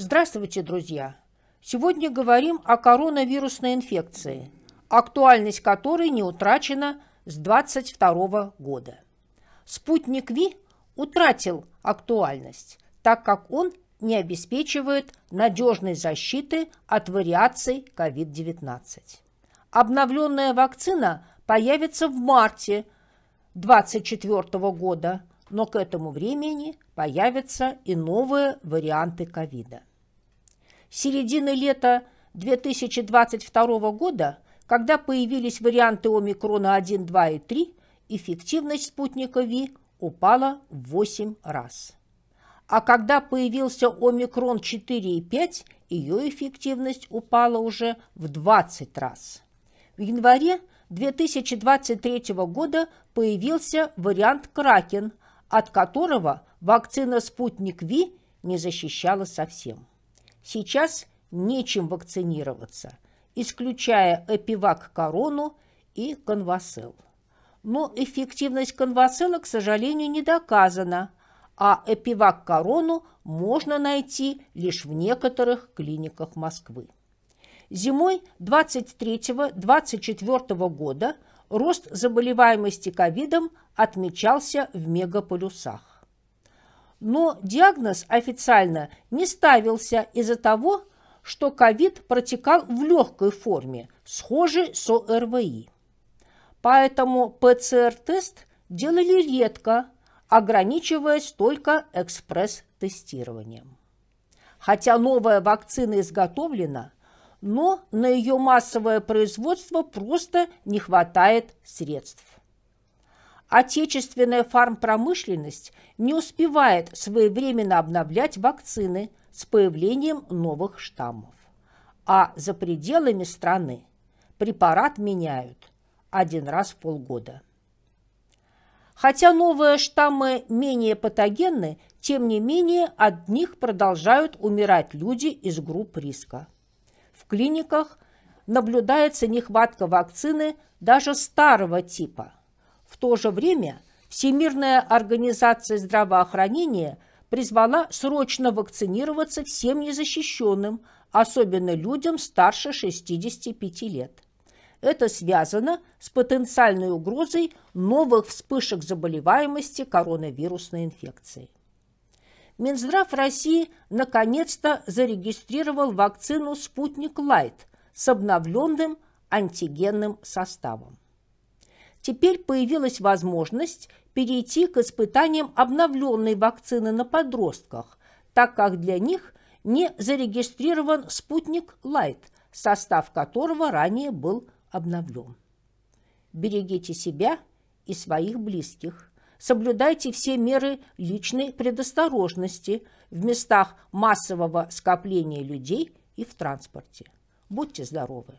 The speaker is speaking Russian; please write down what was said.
Здравствуйте, друзья! Сегодня говорим о коронавирусной инфекции, актуальность которой не утрачена с 22 года. Спутник Ви утратил актуальность, так как он не обеспечивает надежной защиты от вариаций COVID-19. Обновленная вакцина появится в марте 2024 года – но к этому времени появятся и новые варианты ковида. С середины лета 2022 года, когда появились варианты омикрона 1, 2 и 3, эффективность спутника ВИ упала в 8 раз. А когда появился омикрон 4 и 5, ее эффективность упала уже в 20 раз. В январе 2023 года появился вариант Кракен – от которого вакцина «Спутник Ви» не защищала совсем. Сейчас нечем вакцинироваться, исключая эпивак-корону и конвасел. Но эффективность конвасела, к сожалению, не доказана, а эпивак-корону можно найти лишь в некоторых клиниках Москвы. Зимой 23-24 года рост заболеваемости ковидом отмечался в мегаполюсах. Но диагноз официально не ставился из-за того, что ковид протекал в легкой форме, схожей с ОРВИ. Поэтому ПЦР-тест делали редко, ограничиваясь только экспресс-тестированием. Хотя новая вакцина изготовлена, но на ее массовое производство просто не хватает средств. Отечественная фармпромышленность не успевает своевременно обновлять вакцины с появлением новых штаммов. А за пределами страны препарат меняют один раз в полгода. Хотя новые штаммы менее патогенны, тем не менее от них продолжают умирать люди из групп риска в клиниках наблюдается нехватка вакцины даже старого типа. В то же время Всемирная организация здравоохранения призвала срочно вакцинироваться всем незащищенным, особенно людям старше 65 лет. Это связано с потенциальной угрозой новых вспышек заболеваемости коронавирусной инфекцией. Минздрав России наконец-то зарегистрировал вакцину «Спутник Лайт» с обновленным антигенным составом. Теперь появилась возможность перейти к испытаниям обновленной вакцины на подростках, так как для них не зарегистрирован «Спутник Лайт», состав которого ранее был обновлен. Берегите себя и своих близких соблюдайте все меры личной предосторожности в местах массового скопления людей и в транспорте. Будьте здоровы!